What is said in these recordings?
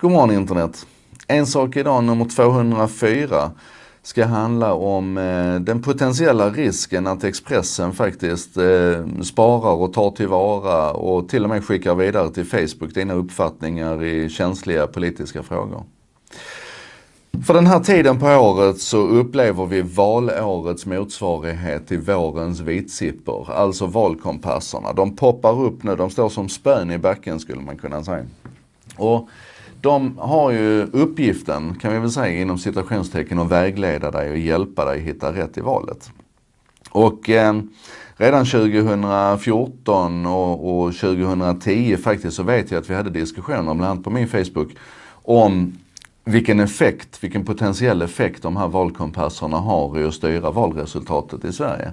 God morgon internet! En sak idag, nummer 204, ska handla om eh, den potentiella risken att Expressen faktiskt eh, sparar och tar tillvara och till och med skickar vidare till Facebook dina uppfattningar i känsliga politiska frågor. För den här tiden på året så upplever vi valårets motsvarighet till vårens vitsippor, alltså valkompasserna. De poppar upp nu, de står som spön i backen skulle man kunna säga. Och de har ju uppgiften, kan vi väl säga inom citationstecken, att vägleda dig och hjälpa dig hitta rätt i valet. Och eh, redan 2014 och, och, 2010 faktiskt så vet jag att vi hade diskussioner, bland annat på min Facebook, om vilken effekt, vilken potentiell effekt de här valkompasserna har i att styra valresultatet i Sverige.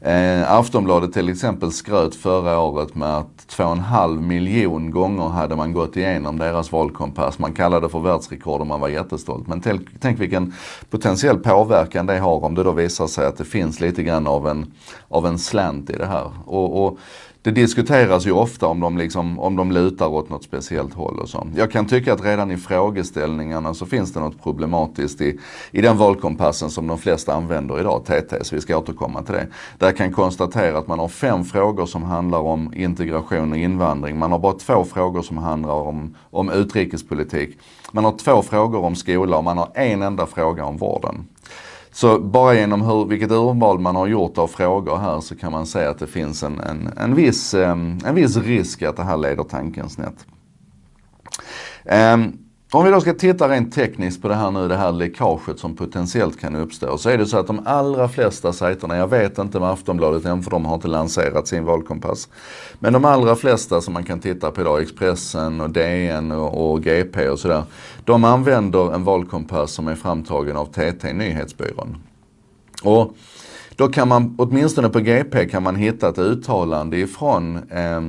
Eh, Aftonbladet till exempel skröt förra året med att 2,5 miljon gånger hade man gått igenom deras valkompass. Man kallade det för världsrekord och man var jättestolt. Men tänk, tänk vilken potentiell påverkan det har om det då visar sig att det finns lite grann av en, av en slant i det här. Och, och det diskuteras ju ofta om de, liksom, om de lutar åt något speciellt håll och så. Jag kan tycka att redan i frågeställningarna så finns det något problematiskt i, i den valkompassen som de flesta använder idag, TT, så vi ska återkomma till det. Där kan konstatera att man har fem frågor som handlar om integration och invandring. Man har bara två frågor som handlar om, om utrikespolitik. Man har två frågor om skola och man har en enda fråga om vården. Så bara genom hur, vilket urval man har gjort av frågor här så kan man säga att det finns en, en, en, viss, en viss risk att det här leder tanken snett. Um, om vi då ska titta rent tekniskt på det här nu, det här läckaget som potentiellt kan uppstå. Så är det så att de allra flesta sajterna, jag vet inte med Aftonbladet än för de har inte lanserat sin valkompass. Men de allra flesta som man kan titta på idag, Expressen och DN och, och GP och sådär. De använder en valkompass som är framtagen av TT, Nyhetsbyrån. Och då kan man, åtminstone på GP kan man hitta ett uttalande ifrån eh,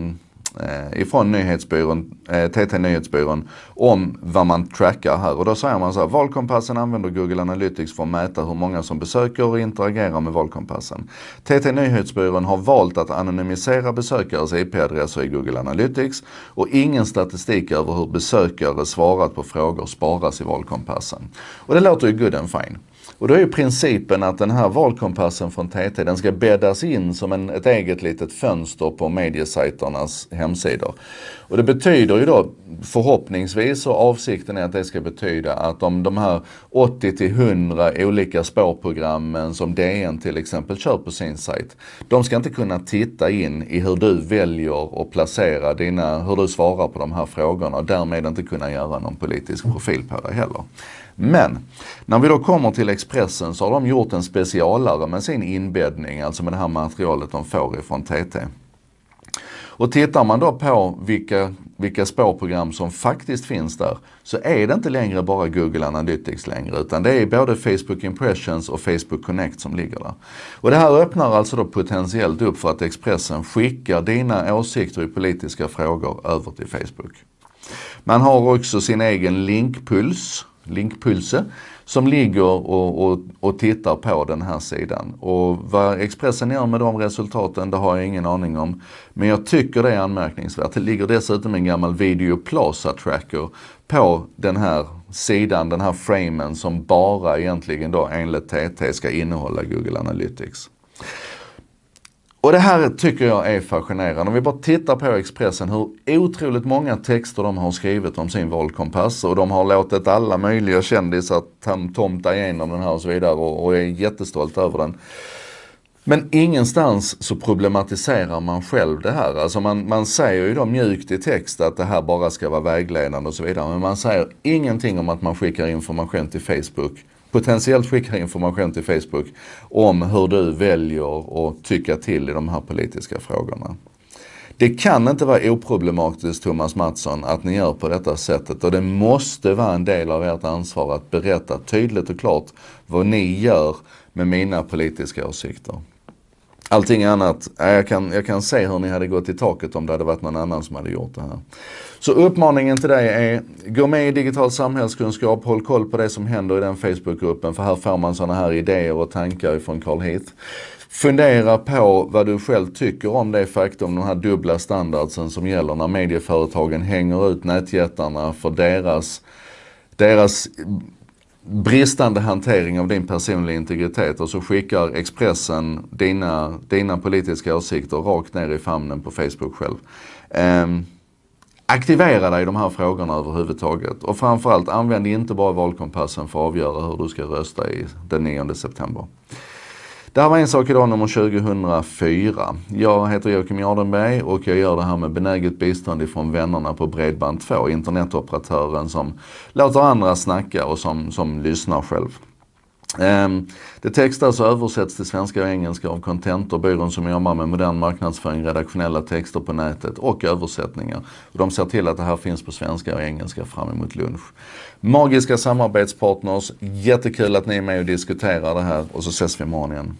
Eh, ifrån nyhetsbyrån, TT eh, Nyhetsbyrån om vad man trackar här. Och då säger man så här, Valkompassen använder Google Analytics för att mäta hur många som besöker och interagerar med Valkompassen. TT Nyhetsbyrån har valt att anonymisera besökares IP-adresser i Google Analytics och ingen statistik över hur besökare svarat på frågor sparas i Valkompassen. Och det låter ju good and fine. Och då är ju principen att den här valkompassen från TT, den ska bäddas in som en, ett eget litet fönster på mediesajternas hemsidor. Och det betyder ju då förhoppningsvis, och avsikten är att det ska betyda att om de här 80 100 olika spårprogrammen som DN till exempel kör på sin sajt, de ska inte kunna titta in i hur du väljer att placera dina, hur du svarar på de här frågorna och därmed inte kunna göra någon politisk profil på dig heller. Men när vi då kommer till Expressen så har de gjort en specialare med sin inbäddning, alltså med det här materialet de får ifrån TT. Och tittar man då på vilka, vilka spårprogram som faktiskt finns där, så är det inte längre bara Google Analytics längre, utan det är både Facebook Impressions och Facebook Connect som ligger där. Och det här öppnar alltså då potentiellt upp för att Expressen skickar dina åsikter i politiska frågor över till Facebook. Man har också sin egen linkpuls Linkpulse som ligger och, och, och tittar på den här sidan. Och vad Expressen gör med de resultaten, det har jag ingen aning om. Men jag tycker det är anmärkningsvärt. Det ligger dessutom en gammal video plaza tracker på den här sidan, den här framen som bara egentligen då enligt TT ska innehålla Google Analytics. Och det här tycker jag är fascinerande. Om vi bara tittar på Expressen, hur otroligt många texter de har skrivit om sin valkompass. Och de har låtit alla möjliga kändisar tomta igenom den här och så vidare och, och är jättestolt över den. Men ingenstans så problematiserar man själv det här. Alltså man, man säger ju då mjukt i text att det här bara ska vara vägledande och så vidare. Men man säger ingenting om att man skickar information till Facebook potentiellt skickar information till Facebook om hur du väljer att tycka till i de här politiska frågorna. Det kan inte vara oproblematiskt, Thomas Mattsson, att ni gör på detta sättet och det måste vara en del av ert ansvar att berätta tydligt och klart vad ni gör med mina politiska åsikter. Allting annat, jag kan, jag kan se hur ni hade gått i taket om det hade varit någon annan som hade gjort det här. Så uppmaningen till dig är, gå med i Digital Samhällskunskap, håll koll på det som händer i den Facebookgruppen för här får man sådana här idéer och tankar ifrån Carl Heath. Fundera på vad du själv tycker om det faktum, de här dubbla standardsen som gäller när medieföretagen hänger ut nätjättarna för deras, deras bristande hantering av din personliga integritet och så skickar Expressen dina, dina politiska åsikter rakt ner i famnen på Facebook själv. Eh, aktivera dig i de här frågorna överhuvudtaget och framförallt använd inte bara valkompassen för att avgöra hur du ska rösta i den 9 september. Det här var En sak idag nummer 2004. Jag heter Joakim Jardenberg och jag gör det här med benäget bistånd ifrån vännerna på Bredband2, internetoperatören som låter andra snacka och som, som lyssnar själv. Ehm, det textas alltså och översätts till svenska och engelska av Contentorbyrån som jobbar med modern marknadsföring, redaktionella texter på nätet och översättningar. Och De ser till att det här finns på svenska och engelska fram emot lunch. Magiska samarbetspartners, jättekul att ni är med och diskuterar det här och så ses vi imorgon igen.